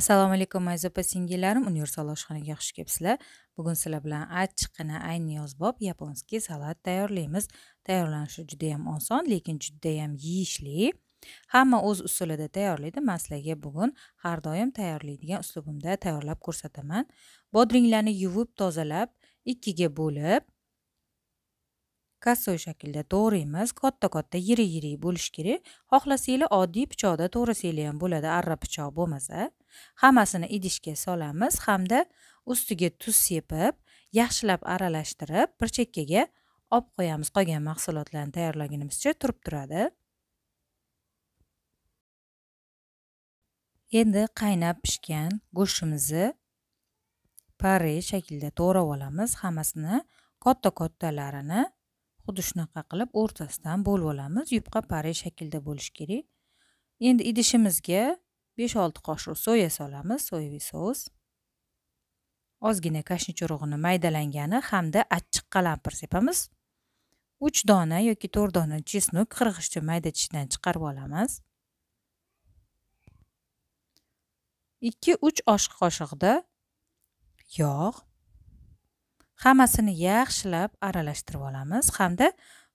assalomu alaykum aziz opa singillarim universal oshxonaga xush kelibsizlar bugun sizlar bilan achchiqqina ayni yozbob yaponskiy salat tayyorlaymiz tayyorlanishi judayam oson lekin judayam yeyishli hamma o'z usulida tayyorlaydi man sizlarga bugun har doim tayyorlaydigan uslubimda tayyorlab ko'rsataman bodringlarni yuvib tozalab ikkiga bo'lib kassoy shaklda to'g'raymiz katta katta yirik yirik bo'lishi kerak xohlasanglar oddiy pichoqda to'g'rasanglar ham bo'ladi arra pichoq bo'lmasa hammasini idishga solamiz hamda ustiga tuz sepib yaxshilab aralashtirib bir chekkaga olib qo'yamiz qolgan mahsulotlarni tayyorlagunimizcha turib turadi endi qaynab pishgan go'shtimizni pare shaklida to'g'rab olamiz hammasini katta kattalarini xuddi shunaqa qilib o'rtasidan bo'lib olamiz yupqa pare shaklda bo'lishi kerak endi idishimizga 5-6 qoshiq soya solamiz soyeviy sous ozgina kashni churug'ini maydalangani hamda achchiq qalampir sepamiz 3 dona yoki 4 dona chesnok qirg'ichcha mayda tishdan chiqarib olamiz 2-3 osh qoshiqda yog' hammasini yaxshilab aralashtirib olamiz hamda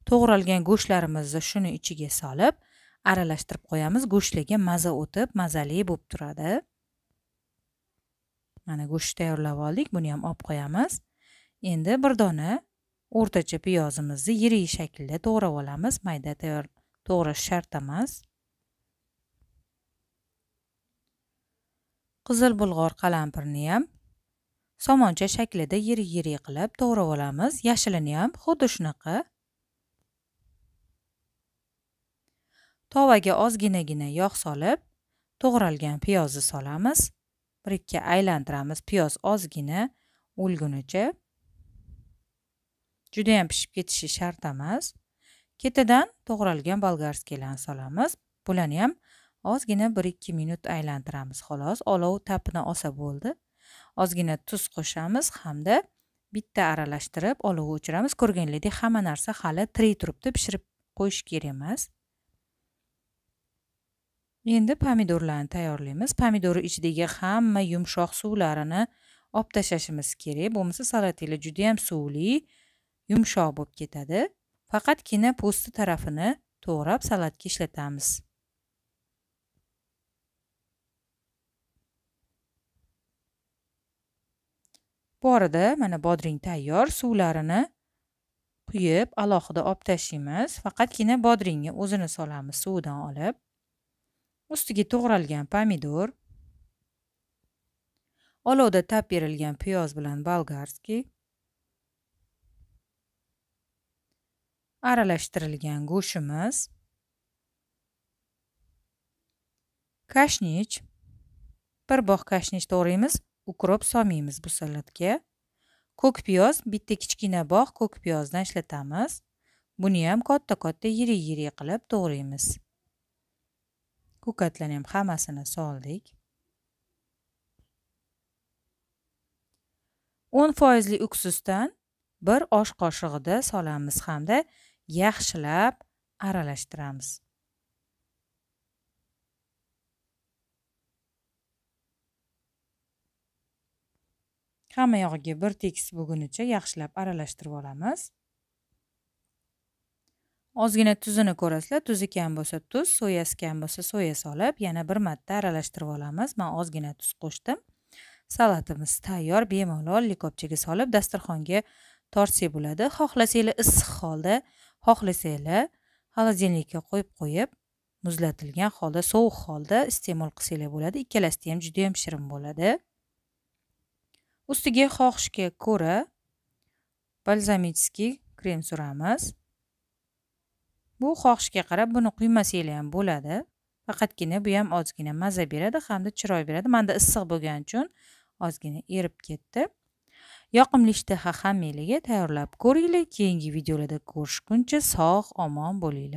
to'g'ralgan go'shtlarimizni shuni ichiga solib aralashtirib qo'yamiz go'shtlarga maza o'tib mazali bo'lib turadi mana go'sht tayyorlab oldik buni ham olib qo'yamiz endi bir dona o'rtacha piyozimizni yirik shaklda to'g'rab olamiz mayda tayyor to'g'rash shart emas qizil bulg'or qalampirni ham somoncha shaklida yirik yirik qilib to'g'rab olamiz yashilini ham xuddi shunaqa tovaga ozginagina yog' solib to'g'ralgan piyozni solamiz bir ikki aylantiramiz piyoz ozgina o'lgunicha judayam pishib ketishi shart emas ketidan to'g'ralgan болгарский kelan solamiz bularni ham ozgina bir ikki minut aylantiramiz xolos olov tapini olsa bo'ldi ozgina tuz qo'shamiz hamda bitta aralashtirib olovni o'chiramiz ko'rganingizdek hamma narsa hali tirik turibdi pishirib qo'yish kerak emas endi pomidorlarni tayyorlaymiz pomidorni ichidagi hamma yumshoq suvlarini olib tashlashimiz kerak bo'lmasa juda ham suvli yumshoq bo'lib ketadi faqatgina po'sti tarafini to'g'rab salatga ishlatamiz bu arada mana bodring tayyor suvlarini quyib alohida olib tashlaymiz faqatgina bodringni o'zini solamiz suvdan olib ustiga to'g'ralgan pomidor olovda tab berilgan piyoz bilan bolgarskiy aralashtirilgan go'shtimiz kashnich bir bog' kashnich to'g'raymiz ukrop solmaymiz bu salatga ko'k piyoz bitta kichkina bog' ko'k piyozdan ishlatamiz buni ham katta katta yirik yirik qilib to'g'raymiz ko'katlarni ham hammasini soldik o'n foizli uksuzdan bir osh qoshig'ida solamiz hamda yaxshilab aralashtiramiz hamma yog'iga bir tekis bo'lgunicha yaxshilab aralashtirib olamiz ozgina tuzini ko'rasizlar tuzi kam bo'lsa tuz soyasi kam bo'lsa soya solib yana bir marta aralashtirib olamiz man ozgina tuz qo'shdim salatimiz tayyor bemalol likopchaga solib dasturxonga tortsak bo'ladi xohlasanglar issiq holda xohlasanglar xolodilnikka qo'yib qo'yib muzlatilgan holda sovuq holda iste'mol qilsanglar bo'ladi ikkalasida ham juda ham shirin bo'ladi ustiga xohishga ko'ra balzamitskiy krem suramiz bu xohishga qarab buni quymasanglar ham bo'ladi faqatgina bu ham ozgina maza beradi hamda chiroy beradi manda issiq bo'lgani uchun ozgina erib ketdi yoqimli ishtaha hammanglarga tayyorlab ko'ringlar keyingi videolarda ko'rishguncha sog' omon bo'linglar